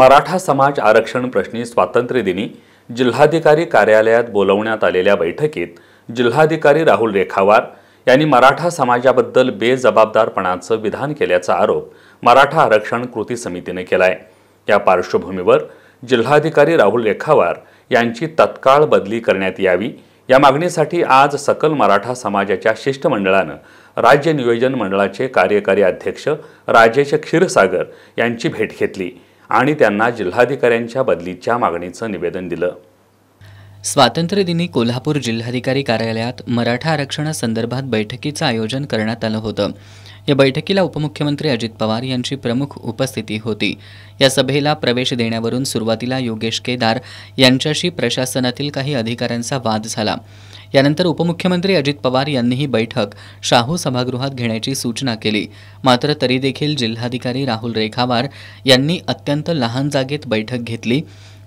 मराठा समाज आरक्षण प्रश्नी स्वातंत्र्यदिनी जिल्हाधिकारी कार्यालयात बोलवण्यात आलेल्या बैठकीत जिल्हाधिकारी राहुल रेखावार यांनी मराठा समाजाबद्दल बेजबाबदारपणाचं विधान केल्याचा आरोप मराठा आरक्षण कृती समितीने केला आहे या पार्श्वभूमीवर जिल्हाधिकारी राहुल रेखावार यांची तत्काळ बदली करण्यात यावी या मागणीसाठी आज सकल मराठा समाजाच्या शिष्टमंडळानं राज्य नियोजन मंडळाचे कार्यकारी अध्यक्ष राजेश क्षीरसागर यांची भेट घेतली आणि त्यांना जिल्हाधिकाऱ्यांच्या बदलीच्या मागणीचं निवेदन दिलं स्वातंत्र्यदिनी कोल्हापूर जिल्हाधिकारी कार्यालयात मराठा आरक्षणासंदर्भात बैठकीचं आयोजन करण्यात आलं होतं या बैठकीला उपमुख्यमंत्री अजित पवार यांची प्रमुख उपस्थिती होती या सभेला प्रवेश देण्यावरून सुरुवातीला योगेश केदार यांच्याशी प्रशासनातील काही अधिकाऱ्यांचा वाद झाला यानंतर उपमुख्यमंत्री अजित पवार यांनी ही बैठक शाहू सभागृहात घेण्याची सूचना केली मात्र तरी देखील जिल्हाधिकारी राहुल रेखावार यांनी अत्यंत लहान जागेत बैठक घेतली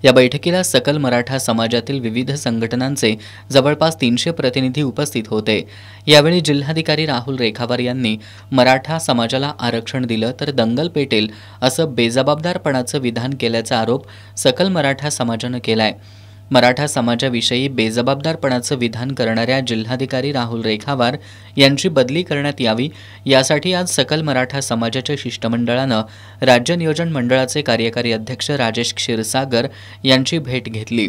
या बैठकीला सकल मराठा समाजातील विविध संघटनांचे जवळपास तीनशे प्रतिनिधी उपस्थित होते यावेळी जिल्हाधिकारी राहुल रेखावार यांनी मराठा समाजाला आरक्षण दिलं तर दंगल पेटेल असं बेजबाबदारपणाचं विधान केल्याचा आरोप सकल मराठा समाजानं केलाय मराठा समाजाविषयी बेजबाबदारपणाचं विधान करणाऱ्या जिल्हाधिकारी राहुल रेखावार यांची बदली करण्यात यावी यासाठी आज सकल मराठा समाजाच्या शिष्टमंडळानं राज्य नियोजन मंडळाचे कार्यकारी अध्यक्ष राजेश क्षीरसागर यांची भेट घेतली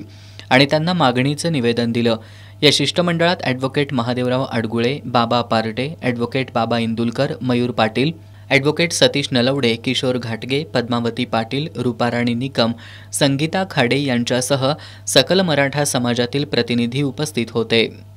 आणि त्यांना मागणीचं निवेदन दिलं या शिष्टमंडळात ॲडव्होकेट महादेवराव आडगुळे बाबा पार्टे ॲडव्होकेट बाबा इंदुलकर मयूर पाटील ॲडव्होकेट सतीश नलवडे किशोर घाटगे पद्मावती पाटील रुपाराणी निकम संगीता खाडे यांच्यासह सकल मराठा समाजातील प्रतिनिधी उपस्थित होते